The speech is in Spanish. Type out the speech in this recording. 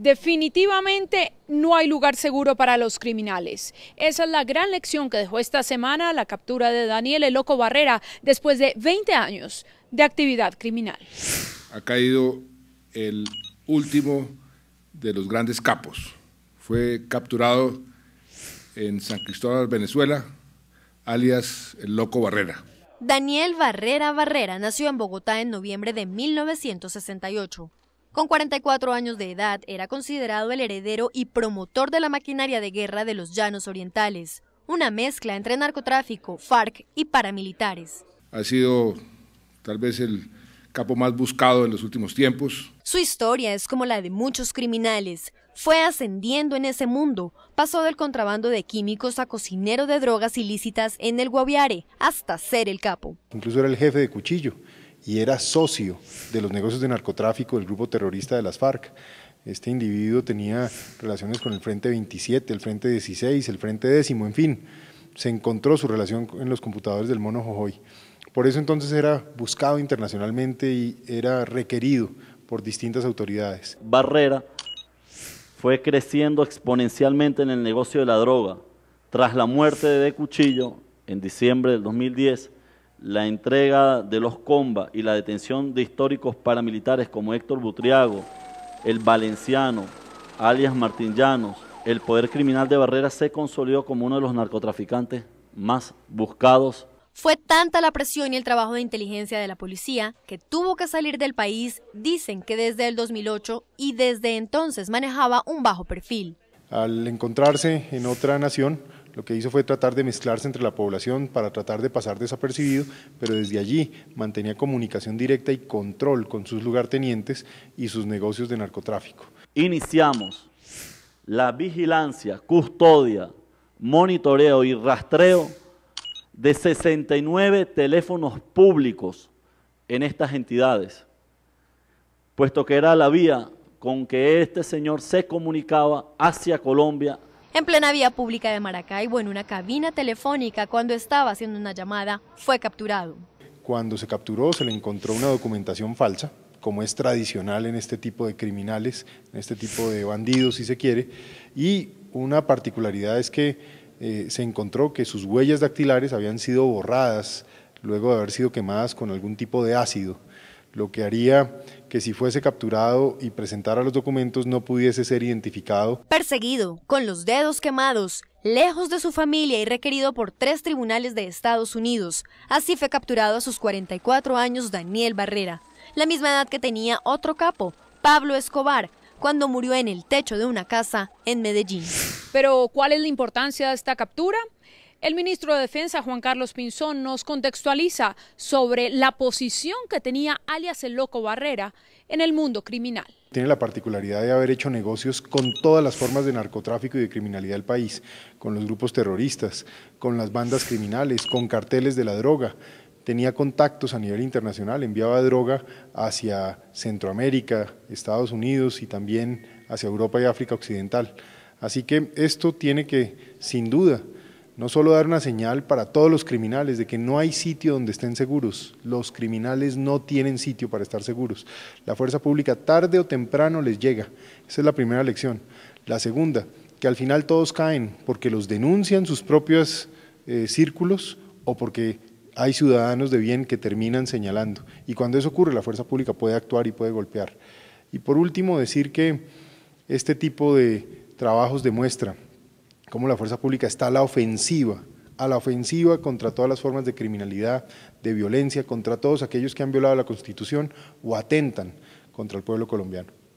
Definitivamente no hay lugar seguro para los criminales. Esa es la gran lección que dejó esta semana la captura de Daniel El Loco Barrera después de 20 años de actividad criminal. Ha caído el último de los grandes capos. Fue capturado en San Cristóbal, Venezuela, alias El Loco Barrera. Daniel Barrera Barrera nació en Bogotá en noviembre de 1968. Con 44 años de edad, era considerado el heredero y promotor de la maquinaria de guerra de los llanos orientales, una mezcla entre narcotráfico, FARC y paramilitares. Ha sido tal vez el capo más buscado en los últimos tiempos. Su historia es como la de muchos criminales. Fue ascendiendo en ese mundo, pasó del contrabando de químicos a cocinero de drogas ilícitas en el Guaviare, hasta ser el capo. Incluso era el jefe de cuchillo, y era socio de los negocios de narcotráfico del grupo terrorista de las FARC. Este individuo tenía relaciones con el Frente 27, el Frente 16, el Frente décimo, en fin, se encontró su relación en los computadores del mono Jojoy. Por eso entonces era buscado internacionalmente y era requerido por distintas autoridades. Barrera fue creciendo exponencialmente en el negocio de la droga. Tras la muerte de De Cuchillo, en diciembre del 2010, la entrega de los comba y la detención de históricos paramilitares como Héctor Butriago, el valenciano, alias Martín Llanos, el poder criminal de Barrera se consolidó como uno de los narcotraficantes más buscados. Fue tanta la presión y el trabajo de inteligencia de la policía que tuvo que salir del país, dicen que desde el 2008 y desde entonces manejaba un bajo perfil. Al encontrarse en otra nación, lo que hizo fue tratar de mezclarse entre la población para tratar de pasar desapercibido, pero desde allí mantenía comunicación directa y control con sus lugartenientes y sus negocios de narcotráfico. Iniciamos la vigilancia, custodia, monitoreo y rastreo de 69 teléfonos públicos en estas entidades, puesto que era la vía con que este señor se comunicaba hacia Colombia en plena vía pública de Maracaibo en una cabina telefónica cuando estaba haciendo una llamada, fue capturado. Cuando se capturó se le encontró una documentación falsa, como es tradicional en este tipo de criminales, en este tipo de bandidos si se quiere, y una particularidad es que eh, se encontró que sus huellas dactilares habían sido borradas luego de haber sido quemadas con algún tipo de ácido lo que haría que si fuese capturado y presentara los documentos no pudiese ser identificado. Perseguido, con los dedos quemados, lejos de su familia y requerido por tres tribunales de Estados Unidos, así fue capturado a sus 44 años Daniel Barrera, la misma edad que tenía otro capo, Pablo Escobar, cuando murió en el techo de una casa en Medellín. Pero, ¿cuál es la importancia de esta captura? El ministro de Defensa, Juan Carlos Pinzón, nos contextualiza sobre la posición que tenía alias el Loco Barrera en el mundo criminal. Tiene la particularidad de haber hecho negocios con todas las formas de narcotráfico y de criminalidad del país, con los grupos terroristas, con las bandas criminales, con carteles de la droga. Tenía contactos a nivel internacional, enviaba droga hacia Centroamérica, Estados Unidos y también hacia Europa y África Occidental. Así que esto tiene que, sin duda, no solo dar una señal para todos los criminales de que no hay sitio donde estén seguros, los criminales no tienen sitio para estar seguros. La fuerza pública tarde o temprano les llega, esa es la primera lección. La segunda, que al final todos caen porque los denuncian sus propios eh, círculos o porque hay ciudadanos de bien que terminan señalando. Y cuando eso ocurre, la fuerza pública puede actuar y puede golpear. Y por último, decir que este tipo de trabajos demuestra cómo la fuerza pública está a la ofensiva, a la ofensiva contra todas las formas de criminalidad, de violencia, contra todos aquellos que han violado la Constitución o atentan contra el pueblo colombiano.